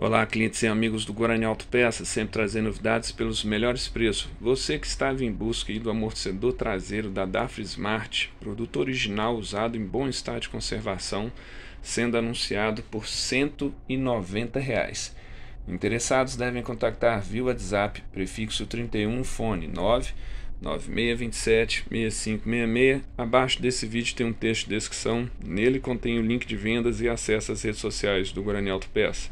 Olá, clientes e amigos do Guarani Peças, sempre trazendo novidades pelos melhores preços. Você que estava em busca do amortecedor traseiro da Dafra Smart, produto original usado em bom estado de conservação, sendo anunciado por R$ 190. Reais. Interessados devem contactar via WhatsApp, prefixo 31, fone 9 9627-6566. Abaixo desse vídeo tem um texto de descrição. Nele contém o link de vendas e acesso às redes sociais do Guarani Peças.